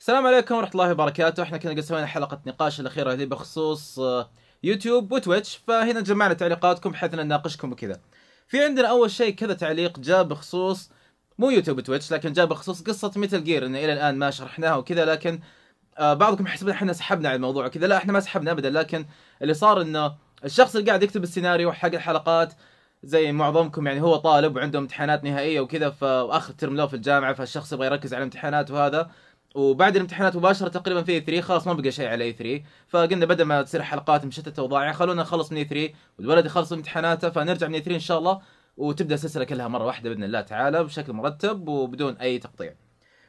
السلام عليكم ورحمة الله وبركاته، احنا كنا قد سوينا حلقة نقاش الأخيرة هذه بخصوص آه، يوتيوب وتويتش، فهنا جمعنا تعليقاتكم بحيث نناقشكم وكذا. في عندنا أول شيء كذا تعليق جاء بخصوص مو يوتيوب وتويتش لكن جاء بخصوص قصة ميتال جير إن إلى الآن ما شرحناها وكذا لكن آه، بعضكم إن احنا سحبنا على الموضوع وكذا، لا احنا ما سحبنا أبدا لكن اللي صار إنه الشخص اللي قاعد يكتب السيناريو حق الحلقات زي معظمكم يعني هو طالب وعنده امتحانات نهائيه وكذا فاخر ترم له في الجامعه فالشخص يبغى يركز على الامتحانات وهذا وبعد الامتحانات مباشره تقريبا في 3 e خلاص ما بقى شيء على اي e 3 فقلنا بدل ما تصير حلقات مشتته وضايعه خلونا نخلص من اي e 3 والولد يخلص امتحاناته فنرجع من اي 3 ان شاء الله وتبدا السلسله كلها مره واحده باذن الله تعالى بشكل مرتب وبدون اي تقطيع.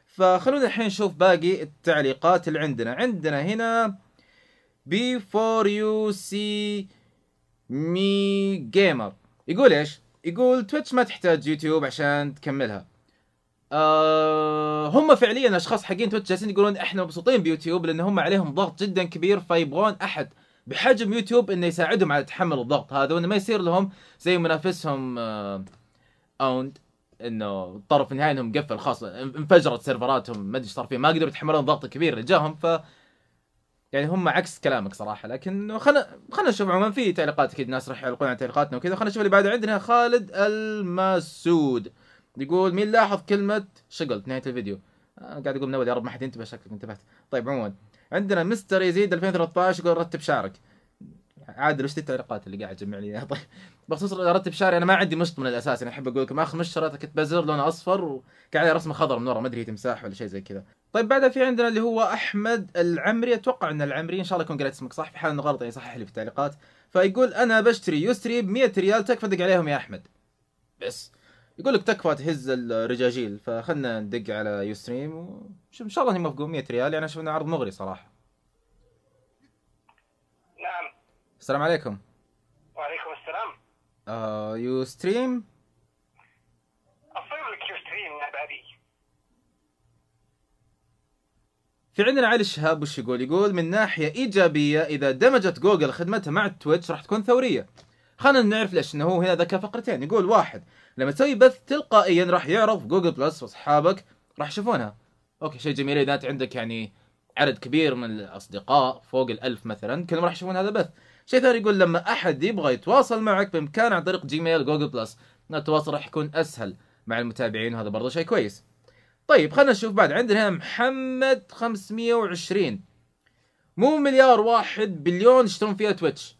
فخلونا الحين نشوف باقي التعليقات اللي عندنا، عندنا هنا بي فور يو سي مي جيمر يقول ايش؟ يقول تويتش ما تحتاج يوتيوب عشان تكملها آه هم فعليا اشخاص حقين تويتش جالسين يقولون احنا مبسوطين بيوتيوب لان هم عليهم ضغط جدا كبير فيبغون احد بحجم يوتيوب انه يساعدهم على تحمل الضغط هذا وانه ما يصير لهم زي منافسهم آه اوند انه الطرف النهائي انهم قفل خاصة انفجرت سيرفراتهم ما ادري ايش صار فيه ما قدروا يتحملون الضغط الكبير اللي جاهم ف يعني هم عكس كلامك صراحه لكن خلينا خلينا نشوف عموما في تعليقات اكيد ناس راح يعلقون على تعليقاتنا وكذا خلينا نشوف اللي بعده عندنا خالد الماسود يقول مين لاحظ كلمه شغل نهايه الفيديو أنا آه، قاعد اقول من اول يا رب ما حد ينتبه شكلك انتبهت طيب عموما عندنا مستر يزيد 2013 يقول رتب شعرك عادل وش التعليقات اللي قاعد تجمع لي اياها طيب بخصوص رتب شعري انا ما عندي مشط من الاساس انا احب اقول لكم اخر مشط كنت بزر لونه اصفر وكان عليه رسمه خضر من ورا ما ادري تمساح ولا شيء زي كذا طيب بعدها في عندنا اللي هو احمد العمري اتوقع ان العمري ان شاء الله يكون قريت اسمك صح في حال انه غلط يعني صحح لي في التعليقات فيقول انا بشتري يوستري ب 100 ريال تكفى دق عليهم يا احمد بس يقول لك تكفى تهز الرجاجيل فخلنا ندق على يستريم وان شاء الله انهم موفقون 100 ريال يعني شفنا عرض مغري صراحه السلام عليكم وعليكم السلام يو ستريم اصير لك يو ستريم بابي في عندنا علي الشهاب وش يقول؟ يقول من ناحية إيجابية إذا دمجت جوجل خدمتها مع التويتش راح تكون ثورية. خلينا نعرف ليش انه هو هنا ذكر فقرتين يقول واحد لما تسوي بث تلقائيا راح يعرف جوجل بلس واصحابك راح يشوفونها اوكي شيء جميل اذا انت عندك يعني عدد كبير من الاصدقاء فوق الألف مثلا كلهم راح يشوفون هذا البث شيء ثاني يقول لما احد يبغى يتواصل معك بامكانه عن طريق جيميل جوجل بلس التواصل راح يكون اسهل مع المتابعين وهذا برضه شيء كويس طيب خلينا نشوف بعد عندنا محمد 520 مو مليار واحد بليون يشترون فيها تويتش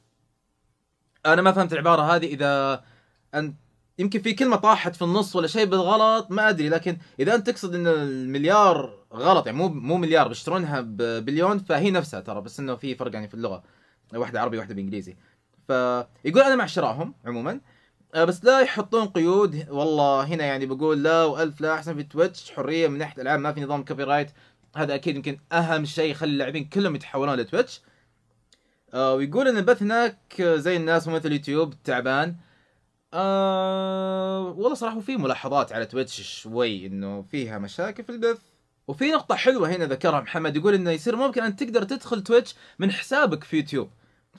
انا ما فهمت العباره هذه اذا انت يمكن في كلمه طاحت في النص ولا شيء بالغلط ما ادري لكن اذا انت تقصد ان المليار غلط يعني مو مو مليار بيشترونها ببليون فهي نفسها ترى بس انه في فرق يعني في اللغه واحده عربي واحده بانجليزي فيقول انا مع شرائهم عموما آه، بس لا يحطون قيود والله هنا يعني بقول لا والف لا احسن في تويتش حريه من ناحيه العاب ما في نظام كوبي رايت هذا اكيد يمكن اهم شيء يخلي اللاعبين كلهم يتحولون لتويتش آه ويقول ان البث هناك زي الناس مثل اليوتيوب تعبان آه والله صراحه في ملاحظات على تويتش شوي انه فيها مشاكل في البث وفي نقطة حلوة هنا ذكرها محمد يقول انه يصير ممكن ان تقدر تدخل تويتش من حسابك في يوتيوب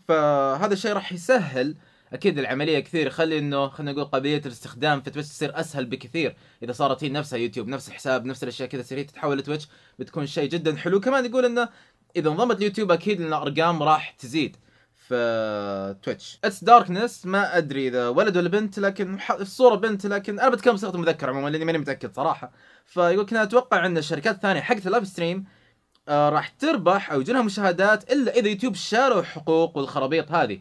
فهذا الشيء راح يسهل اكيد العمليه كثير يخلي انه خلينا نقول قابليه الاستخدام في تويتش تصير اسهل بكثير اذا صارت هي نفسها يوتيوب نفس الحساب نفس الاشياء كذا تصير هي تتحول لتويتش بتكون شيء جدا حلو كمان يقول انه اذا انضمت اليوتيوب اكيد ان الارقام راح تزيد في تويتش اتس داركنس ما ادري اذا ولد ولا بنت لكن الصوره بنت لكن انا بتكلم بصيغه المذكر عموما لاني ماني متاكد صراحه فيقول انا اتوقع ان الشركات الثانيه حقت اللايف آه، ستريم راح تربح او يجونها مشاهدات الا اذا يوتيوب شالوا حقوق والخرابيط هذه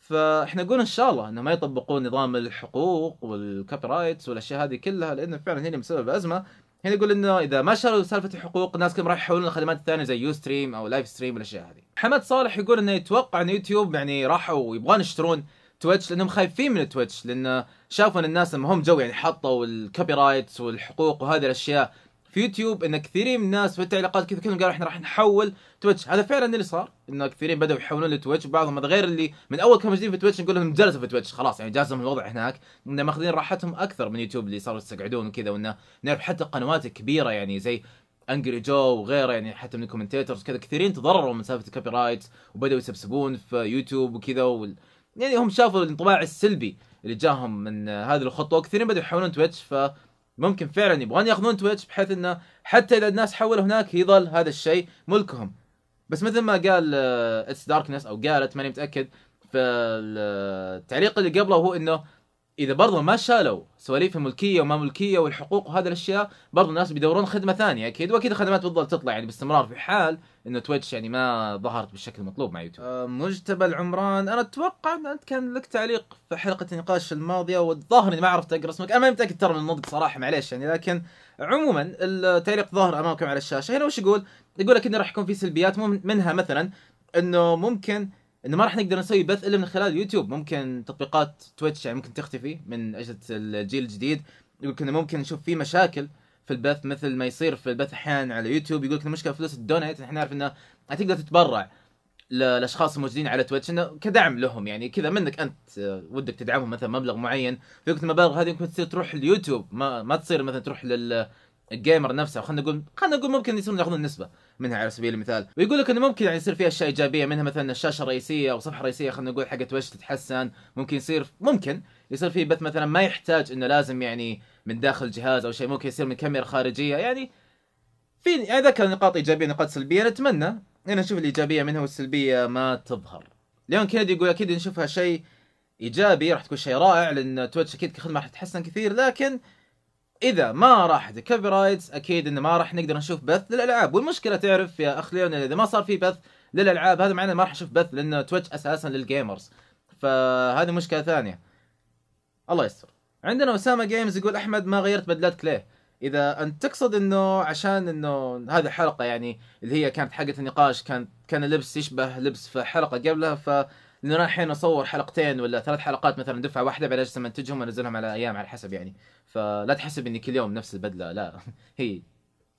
فاحنا نقول ان شاء الله انه ما يطبقون نظام الحقوق والكوبي رايتس والاشياء هذه كلها لانه فعلا هي اللي مسبب ازمه هنا يقول انه اذا ما شروا سالفه الحقوق الناس كم راح يحولون الخدمات الثانيه زي يو ستريم او لايف ستريم والاشياء هذه. حمد صالح يقول انه يتوقع ان يوتيوب يعني راحوا يبغون يشترون تويتش لانهم خايفين من تويتش لانه شافوا ان الناس لما هم جو يعني حطوا الكوبي رايتس والحقوق وهذه الاشياء في يوتيوب ان كثيرين من الناس في التعليقات كذا كلهم قالوا احنا راح نحول تويتش هذا فعلا اللي صار ان كثيرين بداوا يحولون لتويتش وبعضهم غير اللي من اول كانوا موجودين في تويتش نقول لهم جلسوا في تويتش خلاص يعني جازهم الوضع هناك انه ماخذين راحتهم اكثر من يوتيوب اللي صاروا يستقعدون وكذا وانه نعرف حتى قنوات كبيره يعني زي انجري جو وغيره يعني حتى من الكومنتيترز كذا كثيرين تضرروا من سالفه الكوبي رايت وبداوا يسبسبون في يوتيوب وكذا وال... يعني هم شافوا الانطباع السلبي اللي جاهم من هذه الخطوه وكثيرين بداوا يحولون تويتش ف ممكن فعلا يبغون ياخذون تويتش بحيث انه حتى اذا الناس حولوا هناك يظل هذا الشيء ملكهم بس مثل ما قال اتس آه، داركنس او قالت ماني متاكد في التعليق اللي قبله هو انه اذا برضه ما شالوا سواليف الملكيه وما ملكيه والحقوق وهذه الاشياء برضه الناس بيدورون خدمه ثانيه اكيد واكيد الخدمات بتظل تطلع يعني باستمرار في حال انه تويتش يعني ما ظهرت بالشكل المطلوب مع يوتيوب. آه، مجتبى العمران انا اتوقع ان انت كان لك تعليق في حلقه النقاش الماضيه والظاهر اني ما عرفت اقرا اسمك انا ما متاكد ترى من النطق صراحه معليش يعني لكن عموما التعليق ظاهر امامكم على الشاشه هنا وش يقول؟ يقول لك انه راح يكون في سلبيات منها مثلا انه ممكن انه ما راح نقدر نسوي بث الا من خلال يوتيوب ممكن تطبيقات تويتش يعني ممكن تختفي من اجهزه الجيل الجديد يقول كنا ممكن نشوف في مشاكل في البث مثل ما يصير في البث احيانا على يوتيوب يقول لك المشكله فلوس الدونيت احنا نعرف انه تقدر تتبرع للاشخاص الموجودين على تويتش انه كدعم لهم يعني كذا منك انت ودك تدعمهم مثلا مبلغ معين في المبالغ هذه ممكن تصير تروح اليوتيوب ما ما تصير مثلا تروح لل الجيمر نفسه خلينا نقول خلينا نقول ممكن يصيرون ياخذون نسبه منها على سبيل المثال ويقول لك انه ممكن يعني يصير فيها اشياء ايجابيه منها مثلا الشاشه الرئيسيه او الصفحه الرئيسيه خلينا نقول حقت وجه تتحسن ممكن يصير ممكن يصير في بث مثلا ما يحتاج انه لازم يعني من داخل الجهاز او شيء ممكن يصير من كاميرا خارجيه يعني في يعني ذكر نقاط ايجابيه نقاط سلبيه نتمنى ان نشوف الايجابيه منها والسلبيه ما تظهر ليون كيدي يقول اكيد نشوفها شيء ايجابي راح تكون شيء رائع لان تويتش اكيد كخدمه راح تتحسن كثير لكن اذا ما راح تكفي رايتس اكيد انه ما راح نقدر نشوف بث للالعاب والمشكله تعرف يا اخ ليون اذا ما صار في بث للالعاب هذا معناه ما راح نشوف بث لانه تويتش اساسا للجيمرز فهذه مشكله ثانيه الله يستر عندنا اسامه جيمز يقول احمد ما غيرت بدلات كليه اذا انت تقصد انه عشان انه هذه حلقه يعني اللي هي كانت حقه النقاش كان كان اللبس يشبه لبس في حلقه قبلها ف لانه انا الحين اصور حلقتين ولا ثلاث حلقات مثلا دفعه واحده بعد اجلس امنتجهم وانزلهم على ايام على حسب يعني فلا تحسب اني كل يوم نفس البدله لا هي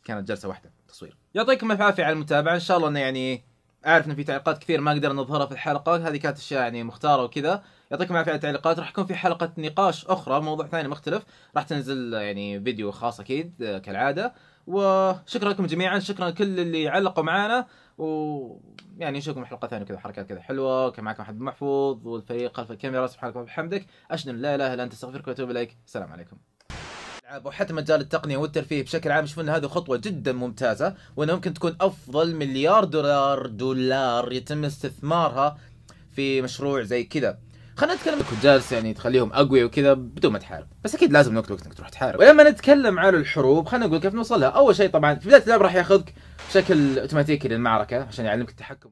كانت جلسه واحده تصوير يعطيكم الف عافيه على المتابعه ان شاء الله انه يعني اعرف انه في تعليقات كثير ما قدرنا نظهرها في الحلقات هذه كانت اشياء يعني مختاره وكذا يعطيكم العافيه على التعليقات راح يكون في حلقه نقاش اخرى موضوع ثاني مختلف راح تنزل يعني فيديو خاص اكيد آه، كالعاده وشكرا لكم جميعا شكرا لكل اللي علقوا معنا و يعني نشوفكم حلقه ثانيه كذا حركات كذا حلوه كان معكم أحمد محفوظ والفريق خلف الكاميرا سبحانك وبحمدك اشهد ان لا اله الا انت استغفرك واتوب اليك السلام عليكم وحتى مجال التقنيه والترفيه بشكل عام يشوفون هذه خطوه جدا ممتازه وانها ممكن تكون افضل مليار دولار دولار يتم استثمارها في مشروع زي كذا خلينا نتكلم انكم جالس يعني تخليهم اقوياء وكذا بدون ما تحارب بس اكيد لازم نقطة وقت انك تروح تحارب ولما نتكلم عن الحروب خلينا نقول كيف نوصلها اول شيء طبعا في بدايه اللعبه راح ياخذك بشكل اوتوماتيكي للمعركه عشان يعلمك التحكم